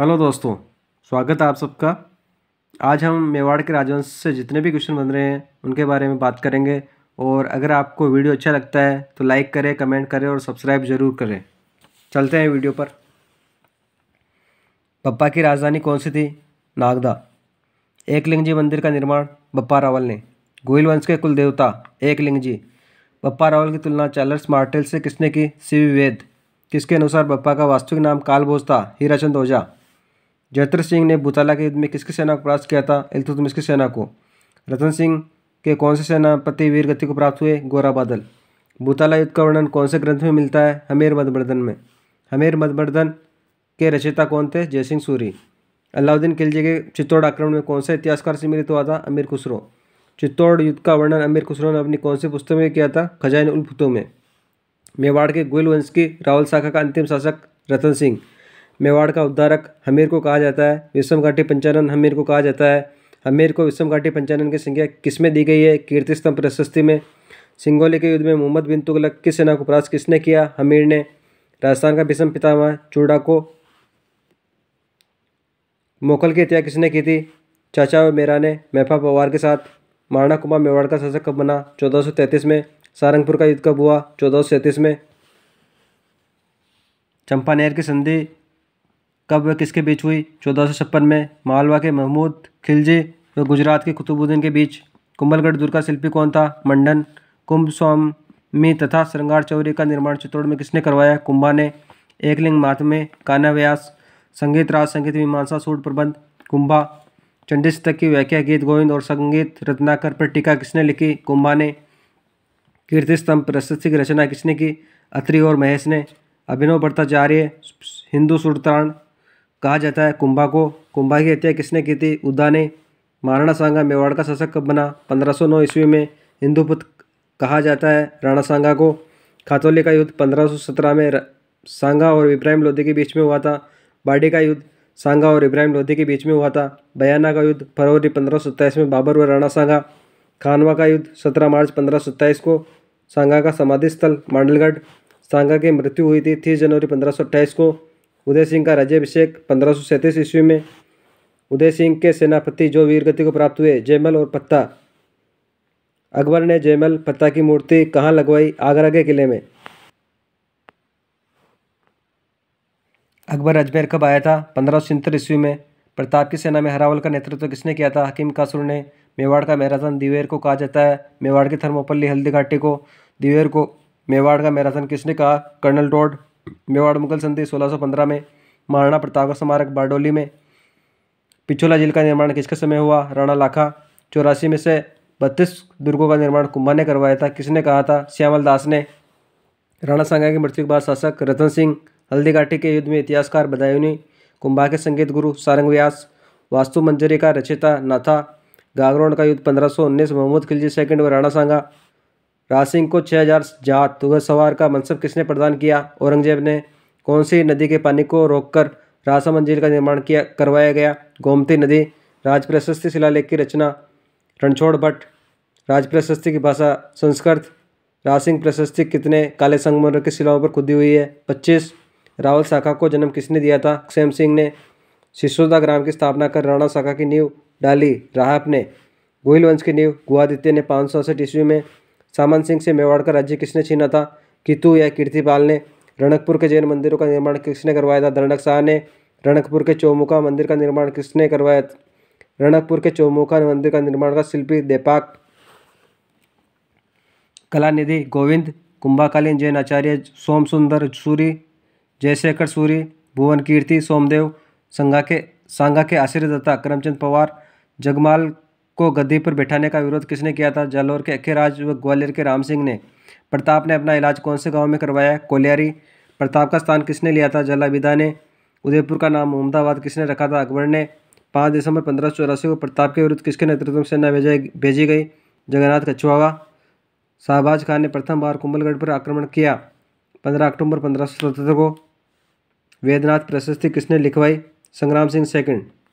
hello दोस्तों स्वागत है आप सबका आज हम मेवाड़ के राजवंश से जितने भी क्वेश्चन बन रहे हैं उनके बारे में बात करेंगे और अगर आपको वीडियो अच्छा लगता है तो लाइक करें कमेंट करें और सब्सक्राइब ज़रूर करें चलते हैं वीडियो पर बप्पा की राजधानी कौन सी थी नागदा एकलिंग जी मंदिर का निर्माण बप्पा रावल ने गोयल वंश के कुल देवता एकलिंग जी बप्पा रावल की तुलना चार्लस मार्टेल से किसने की शिव वेद किसके अनुसार बप्पा का वास्तविक नाम कालबोज था हीराचंद ओझा जयत्र सिंह ने बुताला के युद्ध में किसकी सेना को परास्त किया था इलतुतमिश की सेना को रतन सिंह के कौन से सेनापति वीरगति को प्राप्त हुए गोरा बादल बुताला युद्ध का वर्णन कौन से ग्रंथ में मिलता है हमीर मधबर्धन में हमीर मधबर्धन के रचयिता कौन थे जयसिंह सूरी अलाउद्दीन खिलजी के चित्तौड़ आक्रमण में कौन सा इतिहासकार सम्मिलित हुआ था अमीर खुसरो चित्तौड़ युद्ध का वर्णन अमीर खुसरो ने अपनी कौन सी पुस्तक में किया था खजान उल फुतों में मेवाड़ के गुल वंश की रावल शाखा का अंतिम शासक रतन सिंह मेवाड़ का उद्धारक हमीर को कहा जाता है विषम घाटी पंचानन हमीर को कहा जाता है हमीर को विषम घाटी पंचानन की संख्या किसमें दी गई है कीर्ति स्तंभ प्रशस्ति में सिंगोली के युद्ध में मोहम्मद बिन तुगलक किस सेना को परास्त किसने किया हमीर ने राजस्थान का विषम पितामह चूड़ा को मोकल की हत्या किसने की थी चाचा और मेरा ने महफा पवार के साथ महाराणा कुमार मेवाड़ का शासक कब बना चौदह में सारंगपुर का युद्ध कब हुआ चौदह में चंपानेर की संधि कब व किसके बीच हुई चौदह में मालवा के महमूद खिलजी व गुजरात के कुतुबुद्दीन के बीच कुंभलगढ़ दुर्ग का शिल्पी कौन था मंडन कुंभ स्वामी तथा श्रृंगार चौरी का निर्माण चित्तौड़ में किसने करवाया कुंभा ने एकलिंग महात्मे काना व्यास संगीत राज संगीत मीमांसा सूट प्रबंध कुंभा चंडी तक की व्याख्या गीत गोविंद और संगीत रत्नाकर पर टीका किसने लिखी कुंभा ने कीर्ति स्तंभ प्रशस्ति की रचना किसने की अत्रि और महेश ने अभिनव भट्टाचार्य हिंदू सुरतारण कहा जाता है कुंभा को कुंभा की हत्या किसने की थी उदा ने महाराणा सांगा मेवाड़ का शासक कब बना 1509 ईस्वी में हिंदूपुत कहा जाता है राणा सांगा को खातौली का युद्ध 1517 में सांगा और इब्राहिम लोधी के बीच में हुआ था बाडी का युद्ध सांगा और इब्राहिम लोधी के बीच में हुआ था बयाना का युद्ध फरवरी पंद्रह में बाबर व राणा सांगा खानवा का युद्ध सत्रह मार्च पंद्रह को सांगा का समाधि स्थल मांडलगढ़ सांगा की मृत्यु हुई थी तीस जनवरी पंद्रह को उदय सिंह का अभिषेक पंद्रह ईस्वी में उदय सिंह के सेनापति जो वीरगति को प्राप्त हुए जयमल और पत्ता अकबर ने जयमल पत्ता की मूर्ति कहाँ लगवाई आगरा के किले में अकबर अजमेर कब आया था पंद्रह ईस्वी में प्रताप की सेना में हरावल का नेतृत्व तो किसने किया था हकीम कासुर ने मेवाड़ का मैराथन दिवेर को कहा जाता है मेवाड़ की थर्मोपल्ली हल्दी घाटी को दिवेर को मेवाड़ का मैराथन किसने कहा कर्नल रोड मेवाड़ मुगल संधि 1615 में महाराणा प्रताप का स्मारक बारडोली में पिछोला जेल का निर्माण किसके समय हुआ राणा लाखा चौरासी में से बत्तीस दुर्गों का निर्माण कुंभा ने करवाया था किसने कहा था श्यामल दास ने राणा सांगा की मृत्यु के बाद शासक रतन सिंह हल्दीघाटी के युद्ध में इतिहासकार बदायूनी कुंभा के संगीत गुरु सारंग व्यास वास्तु मंजरी का रचिता नाथा गागरोड का युद्ध 1519 मोहम्मद खिलजी सेकंड व राणा सांगा राज सिंह को 6000 जाट तुगह सवार का मनसब किसने प्रदान किया औरंगजेब ने कौन सी नदी के पानी को रोककर रासा मंजिल का निर्माण किया करवाया गया गोमती नदी राजप्रशस्ति शिलालेख की रचना रणछोड़ भट्ट राजप्रशस्ति की भाषा संस्कृत राज सिंह प्रशस्ति कितने काले संगम की शिलाओं पर खुदी हुई है पच्चीस रावल शाखा को जन्म किसने दिया था क्षेम सिंह ने सिसोदा ग्राम की स्थापना कर राणा शाखा की नींव डाली राहप ने गोहिल वंश की नींव गुहादित्य ने पाँच सौ ईस्वी में सामन सिंह से मेवाड़ का राज्य किसने छीना था कितु या कीर्तिपाल ने रणकपुर के जैन मंदिरों का निर्माण किसने करवाया था दंडक शाह ने रणकपुर के चौमुखा मंदिर का निर्माण किसने करवाया रणकपुर के चौमुखा मंदिर का निर्माण का शिल्पी देपाक कलानिधि गोविंद कुंभाकालीन जैन आचार्य सोम सुंदर सूरी जयशेखर सूरी भुवन कीर्ति सोमदेव संघा के सांगा के आश्रयदत्ता करमचंद पवार जगमाल को गद्दी पर बैठाने का विरोध किसने किया था जालौर के अखे राज व ग्वालियर के राम सिंह ने प्रताप ने अपना इलाज कौन से गाँव में करवाया कोलियारी प्रताप का स्थान किसने लिया था जलाविदा ने उदयपुर का नाम अहमदाबाद किसने रखा था अकबर ने पाँच दिसंबर पंद्रह चौरासी को प्रताप के विरुद्ध किसके नेतृत्व में सेना भेजी गई जगन्नाथ कछुआवा शाहबाज खान ने प्रथम बार कुंभलगढ़ पर आक्रमण किया पंद्रह अक्टूबर पंद्रह सौ सतहत्तर को वेदनाथ प्रशस्ति किसने लिखवाई संग्राम सिंह सेकंड